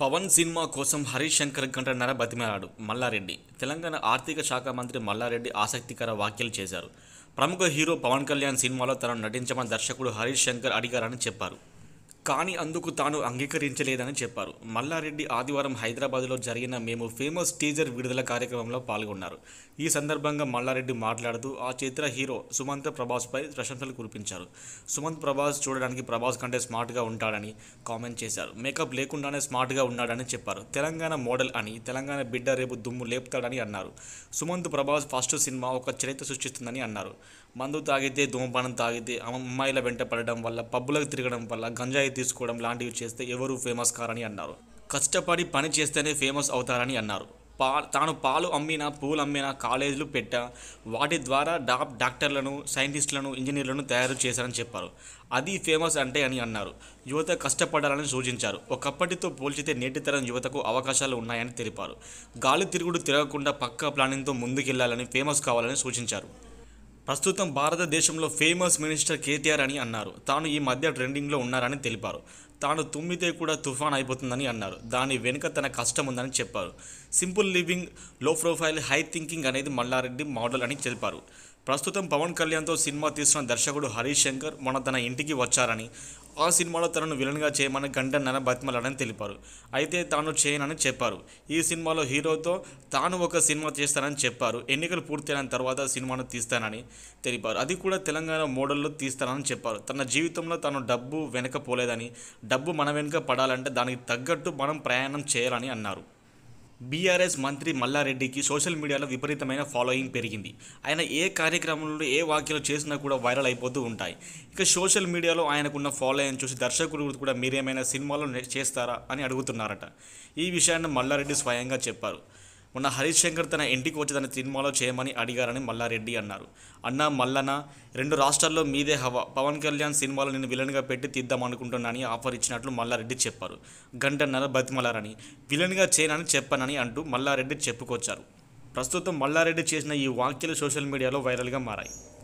Pawan cinema కోసం హరీష్ శంకర్ నర బతిమలాడు మల్లారెడ్డి తెలంగాణ ఆర్థిక శాఖ మంత్రి మల్లారెడ్డి ఆసక్తికర వ్యాఖ్యలు చేశారు ప్రముఖ హీరో పవన్ కళ్యాణ్ సినిమాలో తనను నటించమని దర్శకుడు హరీష్ శంకర్ అడిగారని చెప్పారు కానీ అందుకు తాను అంగీకరించలేదని చెప్పారు మల్లారెడ్డి ఆదివారం హైదరాబాద్లో జరిగిన మేము ఫేమస్ టీజర్ విడుదల కార్యక్రమంలో పాల్గొన్నారు ఈ సందర్భంగా మల్లారెడ్డి మాట్లాడుతూ ఆ చిత్ర హీరో సుమంత్ ప్రభాస్పై ప్రశంసలు కురిపించారు సుమంత్ ప్రభాస్ చూడడానికి ప్రభాస్ కంటే స్మార్ట్గా ఉంటాడని కామెంట్ చేశారు మేకప్ లేకుండానే స్మార్ట్గా ఉన్నాడని చెప్పారు తెలంగాణ మోడల్ అని తెలంగాణ బిడ్డ రేపు దుమ్ము లేపుతాడని అన్నారు సుమంత్ ప్రభాస్ ఫస్ట్ సినిమా ఒక చరిత్ర సృష్టిస్తుందని అన్నారు మందు తాగితే ధూమపానం తాగితే అమ్మాయిల వెంట పడడం వల్ల పబ్బులకు తిరగడం వల్ల గంజాయి తీసుకోవడం లాంటివి చేస్తే ఎవరు ఫేమస్ కారని అన్నారు కష్టపడి పని చేస్తేనే ఫేమస్ అవుతారని అన్నారు పా తాను పాలు అమ్మిన పూలు అమ్మిన కాలేజీలు పెట్టా వాటి ద్వారా డాప్ డాక్టర్లను సైంటిస్టులను ఇంజనీర్లను తయారు చేశారని చెప్పారు అది ఫేమస్ అంటే అని అన్నారు యువత కష్టపడాలని సూచించారు ఒకప్పటితో పోల్చితే నేటితరం యువతకు అవకాశాలు ఉన్నాయని తెలిపారు గాలి తిరుగుడు తిరగకుండా పక్క ప్లానింగ్తో ముందుకెళ్లాలని ఫేమస్ కావాలని సూచించారు ప్రస్తుతం భారతదేశంలో ఫేమస్ మినిస్టర్ కేటీఆర్ అని అన్నారు తాను ఈ మధ్య ట్రెండింగ్లో ఉన్నారని తెలిపారు తాను తుమ్మితే కూడా తుఫాన్ అయిపోతుందని అన్నారు దాని వెనుక తన కష్టం ఉందని చెప్పారు సింపుల్ లివింగ్ లో ప్రొఫైల్ హై థింకింగ్ అనేది మల్లారెడ్డి మోడల్ అని తెలిపారు ప్రస్తుతం పవన్ కళ్యాణ్తో సినిమా తీసిన దర్శకుడు హరీష్ శంకర్ మొన్న తన ఇంటికి వచ్చారని ఆ సినిమాలో తనను విలన్గా చేయమని గంటన్నర బతిమలాడని తెలిపారు అయితే తాను చేయనని చెప్పారు ఈ సినిమాలో హీరోతో తాను ఒక సినిమా చేస్తానని చెప్పారు ఎన్నికలు పూర్తయిన తర్వాత సినిమాను తీస్తానని తెలిపారు అది కూడా తెలంగాణ మోడల్లో తీస్తానని చెప్పారు తన జీవితంలో తాను డబ్బు వెనక పోలేదని డబ్బు మన వెనుక పడాలంటే దానికి తగ్గట్టు మనం ప్రయాణం చేయాలని అన్నారు బీఆర్ఎస్ మంత్రి మల్లారెడ్డికి సోషల్ మీడియాలో విపరీతమైన ఫాలోయింగ్ పెరిగింది ఆయన ఏ కార్యక్రమంలో ఏ వాక్యాలు చేసినా కూడా వైరల్ అయిపోతూ ఉంటాయి ఇక సోషల్ మీడియాలో ఆయనకున్న ఫాలోయింగ్ చూసి దర్శకులు కూడా మీరేమైనా సినిమాలో చేస్తారా అని అడుగుతున్నారట ఈ విషయాన్ని మల్లారెడ్డి స్వయంగా చెప్పారు మొన్న హరిశంకర్ తన ఇంటికి వచ్చి తన సినిమాలో చేయమని అడిగారని మల్లారెడ్డి అన్నారు అన్న మల్లన రెండు రాష్ట్రాల్లో మీదే హవా పవన్ కళ్యాణ్ సినిమాలో నేను విలన్గా పెట్టి తీద్దామనుకుంటున్నానని ఆఫర్ ఇచ్చినట్లు మల్లారెడ్డి చెప్పారు గంటన్నర బతిమలారని విలన్గా చేయనని చెప్పనని అంటూ మల్లారెడ్డి చెప్పుకొచ్చారు ప్రస్తుతం మల్లారెడ్డి చేసిన ఈ వాక్యాలు సోషల్ మీడియాలో వైరల్గా మారాయి